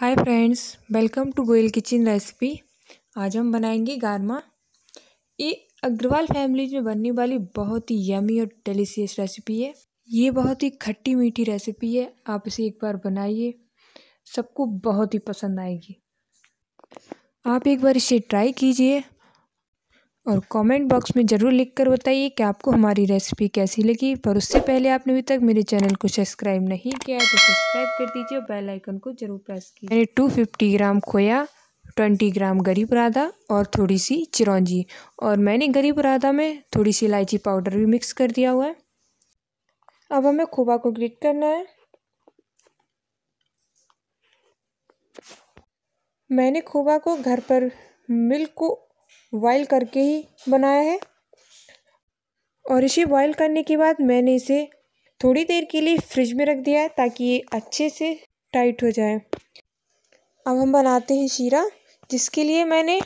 hi friends welcome to Goyal kitchen recipe आज हम बनाएंगे गारमा ये अग्रवाल फैमिली में बनने वाली बहुत ही यमी और डिलीशियस रेसिपी है ये बहुत ही खट्टी मीठी रेसिपी है आप इसे एक बार बनाइए सबको बहुत ही पसंद आएगी आप एक बार इसे ट्राई कीजिए और कमेंट बॉक्स में ज़रूर लिख कर बताइए कि आपको हमारी रेसिपी कैसी लगी पर उससे पहले आपने अभी तक मेरे चैनल को सब्सक्राइब नहीं किया है तो सब्सक्राइब कर दीजिए और बेल आइकन को ज़रूर प्रेस कीजिए मैंने 250 ग्राम खोया ट्वेंटी ग्राम गरी पराधा और थोड़ी सी चिरौंजी और मैंने गरी पराधा में थोड़ी सी इलायची पाउडर भी मिक्स कर दिया हुआ है अब हमें खोबा को ग्रेट करना है मैंने खोबा को घर पर मिल्क को बॉयल करके ही बनाया है और इसे बॉयल करने के बाद मैंने इसे थोड़ी देर के लिए फ्रिज में रख दिया है ताकि ये अच्छे से टाइट हो जाए अब हम बनाते हैं शीरा जिसके लिए मैंने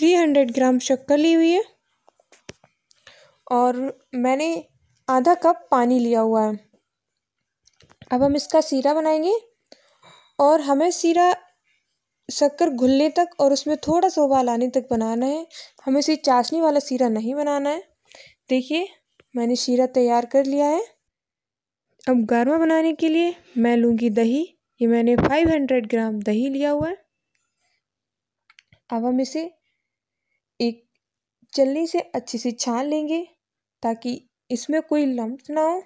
300 ग्राम शक्कर ली हुई है और मैंने आधा कप पानी लिया हुआ है अब हम इसका सीरा बनाएंगे और हमें सीरा शक्कर घुलने तक और उसमें थोड़ा सा उबाल आने तक बनाना है हमें इसे चाशनी वाला सीरा नहीं बनाना है देखिए मैंने शीरा तैयार कर लिया है अब गारमा बनाने के लिए मैं लूँगी दही ये मैंने 500 ग्राम दही लिया हुआ है अब हम इसे एक चलने से अच्छे से छान लेंगे ताकि इसमें कोई लम्स ना हो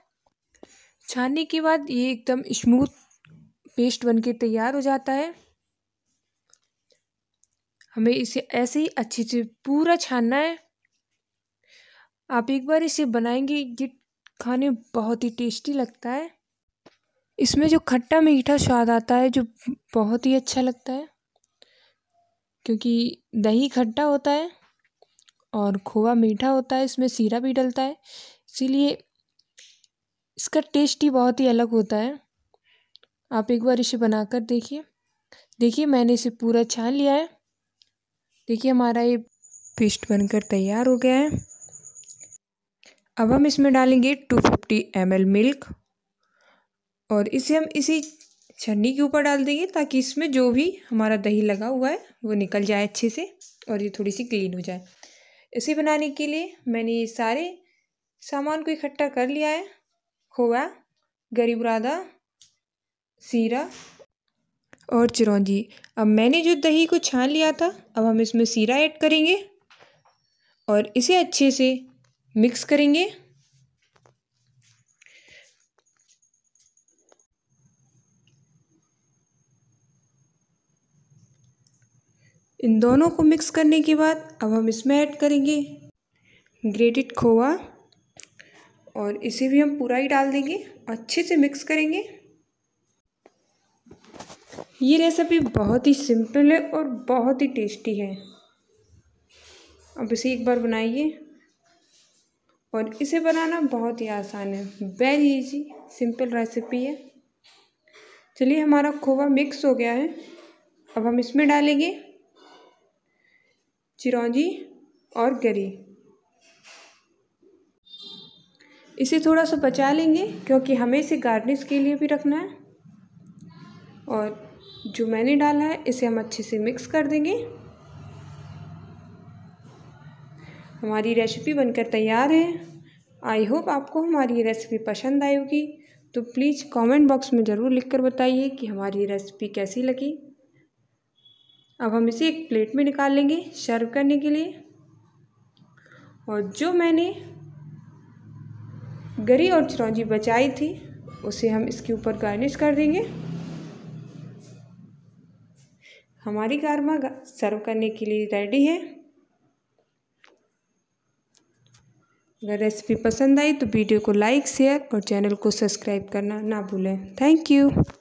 छानने के बाद ये एकदम स्मूथ पेस्ट बनके तैयार हो जाता है हमें इसे ऐसे ही अच्छे से पूरा छानना है आप एक बार इसे बनाएंगे ये खाने बहुत ही टेस्टी लगता है इसमें जो खट्टा मीठा स्वाद आता है जो बहुत ही अच्छा लगता है क्योंकि दही खट्टा होता है और खोआ मीठा होता है इसमें सीरा भी डलता है इसीलिए इसका टेस्ट ही बहुत ही अलग होता है आप एक बार इसे बनाकर देखिए देखिए मैंने इसे पूरा छान लिया है देखिए हमारा ये पेस्ट बनकर तैयार हो गया है अब हम इसमें डालेंगे 250 फिफ्टी मिल्क और इसे हम इसी छन्नी के ऊपर डाल देंगे ताकि इसमें जो भी हमारा दही लगा हुआ है वो निकल जाए अच्छे से और ये थोड़ी सी क्लीन हो जाए इसे बनाने के लिए मैंने ये सारे सामान को इकट्ठा कर लिया है खोया गरीब राधा सीरा और चिरौंजी अब मैंने जो दही को छान लिया था अब हम इसमें सीरा ऐड करेंगे और इसे अच्छे से मिक्स करेंगे इन दोनों को मिक्स करने के बाद अब हम इसमें ऐड करेंगे ग्रेटेड खोवा और इसे भी हम पूरा ही डाल देंगे अच्छे से मिक्स करेंगे ये रेसिपी बहुत ही सिंपल है और बहुत ही टेस्टी है अब इसे एक बार बनाइए और इसे बनाना बहुत ही आसान है वेरी इजी सिंपल रेसिपी है चलिए हमारा खोवा मिक्स हो गया है अब हम इसमें डालेंगे चिरौंजी और गरी इसे थोड़ा सा बचा लेंगे क्योंकि हमें इसे गार्निश के लिए भी रखना है और जो मैंने डाला है इसे हम अच्छे से मिक्स कर देंगे हमारी रेसिपी बनकर तैयार है आई होप आपको हमारी रेसिपी पसंद आई होगी तो प्लीज़ कमेंट बॉक्स में ज़रूर लिखकर बताइए कि हमारी रेसिपी कैसी लगी अब हम इसे एक प्लेट में निकाल लेंगे सर्व करने के लिए और जो मैंने गरी और चिरौंजी बचाई थी उसे हम इसके ऊपर गार्निश कर देंगे हमारी गारमा सर्व करने के लिए रेडी है अगर रेसिपी पसंद आई तो वीडियो को लाइक शेयर और चैनल को सब्सक्राइब करना ना भूलें थैंक यू